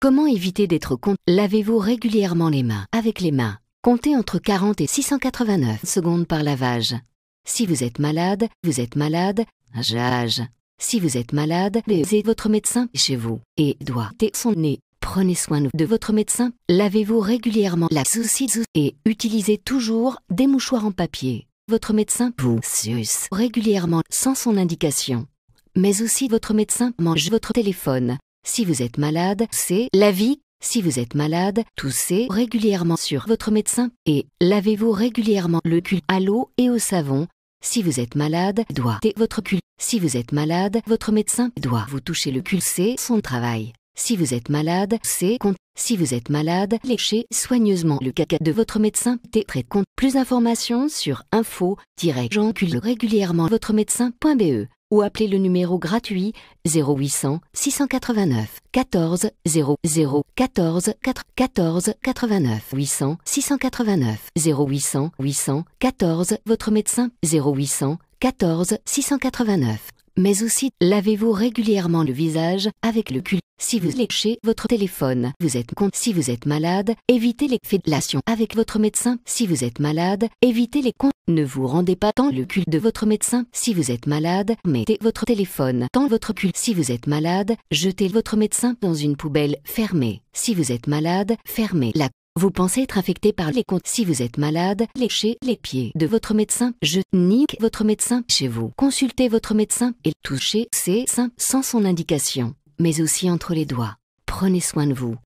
Comment éviter d'être con Lavez-vous régulièrement les mains avec les mains. Comptez entre 40 et 689 secondes par lavage. Si vous êtes malade, vous êtes malade, j'age. Si vous êtes malade, baisez votre médecin chez vous et doigtez son nez. Prenez soin de votre médecin, lavez-vous régulièrement la soucis et utilisez toujours des mouchoirs en papier. Votre médecin vous suce régulièrement sans son indication. Mais aussi votre médecin mange votre téléphone. Si vous êtes malade, c'est la vie. Si vous êtes malade, toussez régulièrement sur votre médecin et lavez-vous régulièrement le cul à l'eau et au savon si vous êtes malade, doit votre cul. Si vous êtes malade, votre médecin doit vous toucher le cul, c'est son travail. Si vous êtes malade, c'est compte. Si vous êtes malade, léchez soigneusement le caca de votre médecin, t'es très compte. Plus d'informations sur info-j'encule régulièrement votre médecin.be ou appelez le numéro gratuit 0800 689 14 00 14 4 14 89 800 689 0800 800 14 votre médecin 0800 14 689 mais aussi lavez-vous régulièrement le visage avec le cul si vous léchez votre téléphone, vous êtes con. Si vous êtes malade, évitez les fédélations avec votre médecin. Si vous êtes malade, évitez les comptes. Ne vous rendez pas tant le cul de votre médecin. Si vous êtes malade, mettez votre téléphone dans votre cul. Si vous êtes malade, jetez votre médecin dans une poubelle fermée. Si vous êtes malade, fermez-la. Vous pensez être infecté par les comptes. Si vous êtes malade, léchez les pieds de votre médecin. Je nique votre médecin chez vous. Consultez votre médecin et touchez ses seins sans son indication mais aussi entre les doigts. Prenez soin de vous.